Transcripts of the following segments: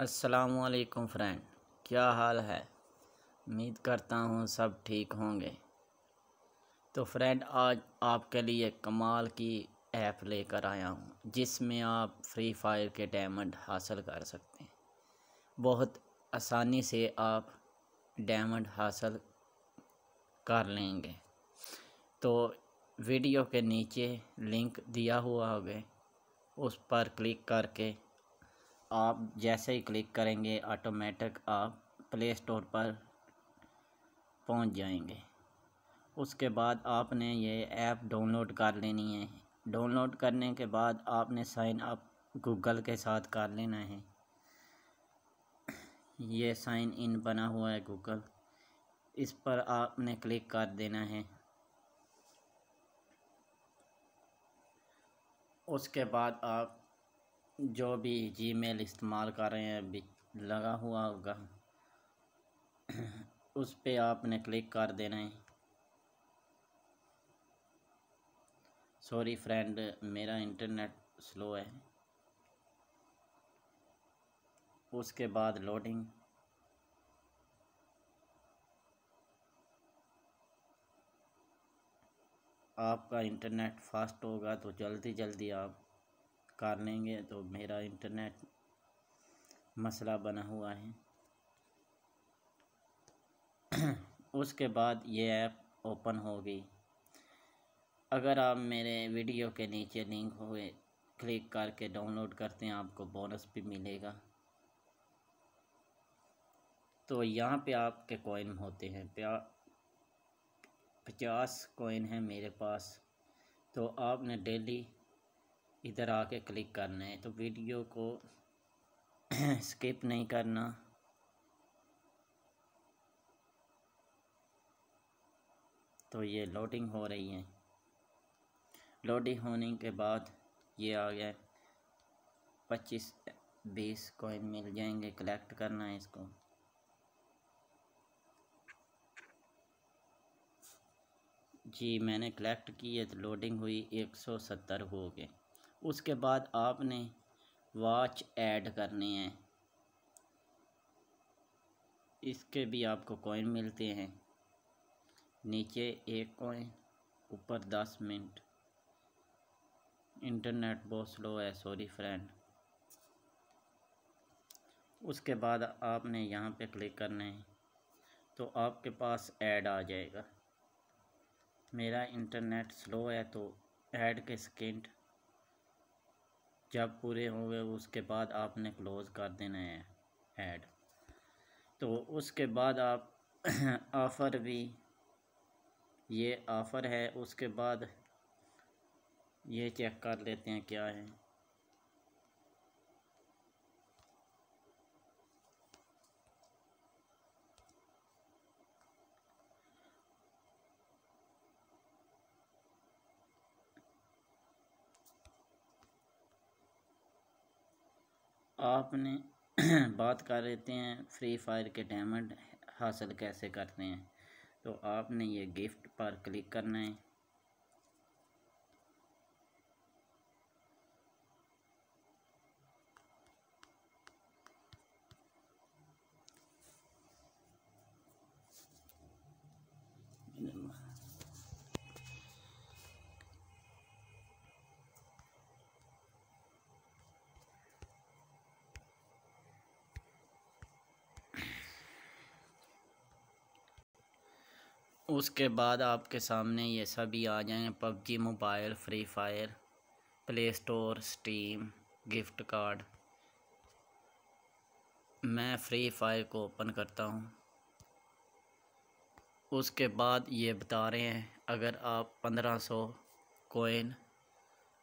असलकुम फ्रेंड क्या हाल है उम्मीद करता हूँ सब ठीक होंगे तो फ्रेंड आज आपके लिए कमाल की ऐप लेकर आया हूँ जिसमें आप फ्री फायर के डायमंड हासिल कर सकते हैं बहुत आसानी से आप डायमंड हासिल कर लेंगे तो वीडियो के नीचे लिंक दिया हुआ होगा उस पर क्लिक करके आप जैसे ही क्लिक करेंगे ऑटोमेटिक आप प्ले स्टोर पर पहुंच जाएंगे उसके बाद आपने ये ऐप डाउनलोड कर लेनी है डाउनलोड करने के बाद आपने साइन अप गूगल के साथ कर लेना है ये साइन इन बना हुआ है गूगल इस पर आपने क्लिक कर देना है उसके बाद आप जो भी जी मेल इस्तेमाल कर रहे हैं अभी लगा हुआ होगा उस पर आपने क्लिक कर देना है सॉरी फ्रेंड मेरा इंटरनेट स्लो है उसके बाद लोडिंग आपका इंटरनेट फास्ट होगा तो जल्दी जल्दी आप कर लेंगे तो मेरा इंटरनेट मसला बना हुआ है उसके बाद ये ऐप ओपन होगी अगर आप मेरे वीडियो के नीचे लिंक हुए क्लिक करके डाउनलोड करते हैं आपको बोनस भी मिलेगा तो यहाँ पे आपके कॉइन होते हैं पचास कॉइन है मेरे पास तो आपने डेली इधर आके क्लिक करना है तो वीडियो को स्किप नहीं करना तो ये लोडिंग हो रही है लोडिंग होने के बाद ये आ गया पच्चीस बीस कोइन मिल जाएंगे कलेक्ट करना है इसको जी मैंने कलेक्ट की है तो लोडिंग हुई एक सौ सत्तर हो गए उसके बाद आपने वाच ऐड करनी है इसके भी आपको कॉइन मिलते हैं नीचे एक कॉइन ऊपर दस मिनट इंटरनेट बहुत स्लो है सॉरी फ्रेंड उसके बाद आपने यहाँ पे क्लिक करना है तो आपके पास ऐड आ जाएगा मेरा इंटरनेट स्लो है तो ऐड के सेकेंड जब पूरे होंगे उसके बाद आपने क्लोज़ कर देना है ऐड तो उसके बाद आप ऑफ़र भी ये ऑफ़र है उसके बाद ये चेक कर लेते हैं क्या है आपने बात कर लेते हैं फ्री फायर के डायमंड हासिल कैसे करते हैं तो आपने ये गिफ्ट पर क्लिक करना है उसके बाद आपके सामने ये सभी आ जाएंगे PUBG Mobile Free Fire Play Store Steam gift card मैं फ्री फायर को ओपन करता हूँ उसके बाद ये बता रहे हैं अगर आप पंद्रह सौ कोइन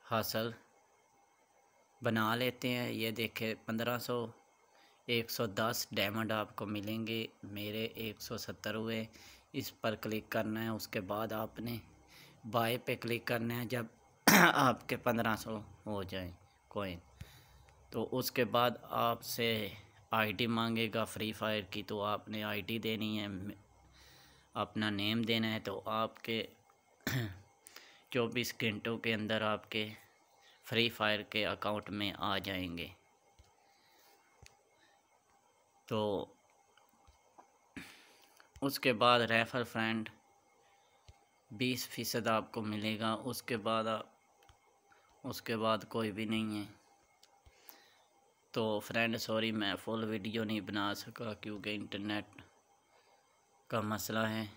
हासिल बना लेते हैं ये देखे पंद्रह सौ एक सौ दस डायमंड आपको मिलेंगे मेरे एक सौ सत्तर हुए इस पर क्लिक करना है उसके बाद आपने बाय पे क्लिक करना है जब आपके पंद्रह सौ हो जाए कोइन तो उसके बाद आपसे आईडी मांगेगा फ्री फायर की तो आपने आईडी देनी है अपना नेम देना है तो आपके चौबीस घंटों के अंदर आपके फ्री फायर के अकाउंट में आ जाएंगे तो उसके बाद रेफ़र फ्रेंड बीस फ़ीसद आपको मिलेगा उसके बाद आप उसके बाद कोई भी नहीं है तो फ्रेंड सॉरी मैं फुल वीडियो नहीं बना सका क्योंकि इंटरनेट का मसला है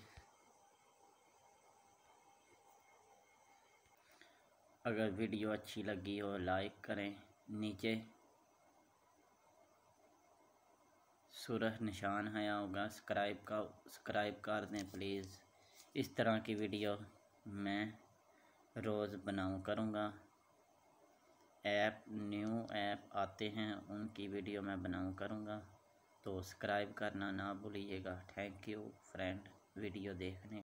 अगर वीडियो अच्छी लगी हो लाइक करें नीचे सुरह निशान आया होगा सब्सक्राइब का सब्सक्राइब कर दें प्लीज़ इस तरह की वीडियो मैं रोज़ बनाऊ करूँगा ऐप न्यू ऐप आते हैं उनकी वीडियो मैं बनाऊ करूँगा तो सब्सक्राइब करना ना भूलिएगा थैंक यू फ्रेंड वीडियो देखने